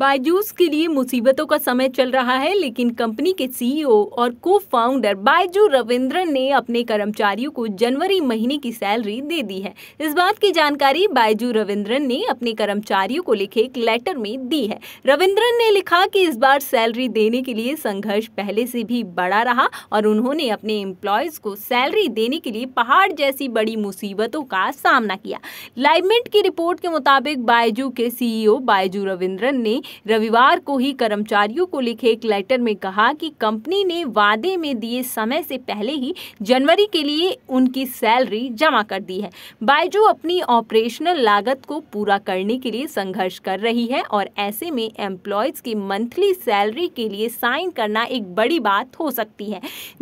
बायजूस के लिए मुसीबतों का समय चल रहा है लेकिन कंपनी के सीईओ e और को फाउंडर बायजू रविंद्रन ने अपने कर्मचारियों को जनवरी महीने की सैलरी दे दी है इस बात की जानकारी बायजू रविंद्रन ने अपने कर्मचारियों को लिखे एक लेटर में दी है रविंद्रन ने लिखा कि इस बार सैलरी देने के लिए संघर्ष पहले से भी बड़ा रहा और उन्होंने अपने एम्प्लॉयज को सैलरी देने के लिए पहाड़ जैसी बड़ी मुसीबतों का सामना किया लाइवमेंट की रिपोर्ट के मुताबिक बायजू के सीईओ e बायजू रविंद्रन ने रविवार को ही कर्मचारियों को लिखे एक लेटर में कहा कि कंपनी ने वादे में दिए समय से पहले ही जनवरी के लिए उनकी सैलरी जमा कर दी है बायजू अपनी ऑपरेशनल लागत को पूरा करने के लिए संघर्ष कर रही है और ऐसे में एम्प्लॉयज़ की मंथली सैलरी के लिए साइन करना एक बड़ी बात हो सकती है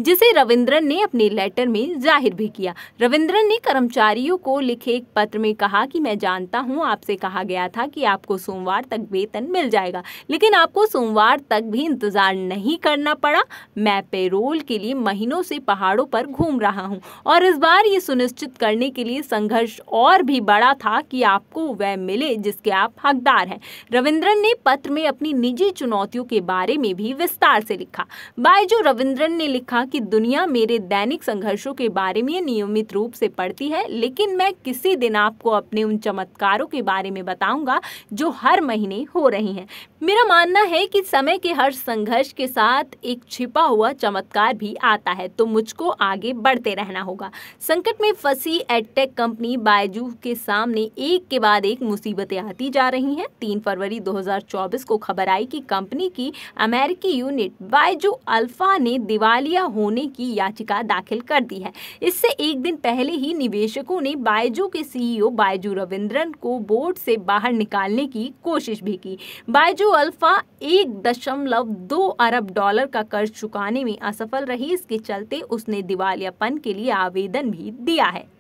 जिसे रविंद्रन ने अपने लेटर में जाहिर भी किया रविंद्रन ने कर्मचारियों को लिखे एक पत्र में कहा कि मैं जानता हूँ आपसे कहा गया था कि आपको सोमवार तक वेतन मिल जाए जाएगा लेकिन आपको सोमवार तक भी इंतज़ार नहीं करना पड़ा मैं पेरोल के लिए महीनों से पहाड़ों पर घूम रहा हूँ और इस बार ये सुनिश्चित करने के लिए संघर्ष और भी बड़ा था कि आपको वह मिले जिसके आप हकदार हैं रविंद्रन ने पत्र में अपनी निजी चुनौतियों के बारे में भी विस्तार से लिखा बायजू रविंद्रन ने लिखा कि दुनिया मेरे दैनिक संघर्षों के बारे में नियमित रूप से पढ़ती है लेकिन मैं किसी दिन आपको अपने उन चमत्कारों के बारे में बताऊंगा जो हर महीने हो रहे हैं हैं मेरा मानना है कि समय के हर संघर्ष के साथ एक छिपा हुआ चमत्कार भी आता है तो मुझको आगे बढ़ते रहना होगा संकट में फंसी एडटेक कंपनी बायजू के सामने एक के बाद एक मुसीबतें आती जा रही हैं तीन फरवरी 2024 को खबर आई कि कंपनी की अमेरिकी यूनिट बायजू अल्फा ने दिवालिया होने की याचिका दाखिल कर दी है इससे एक दिन पहले ही निवेशकों ने बायजू के सीईओ e बायजू रविंद्रन को बोर्ड से बाहर निकालने की कोशिश भी की बायजू अल्फा एक दशमलव दो अरब डॉलर का कर्ज चुकाने में असफल रही इसके चलते उसने दिवालियापन के लिए आवेदन भी दिया है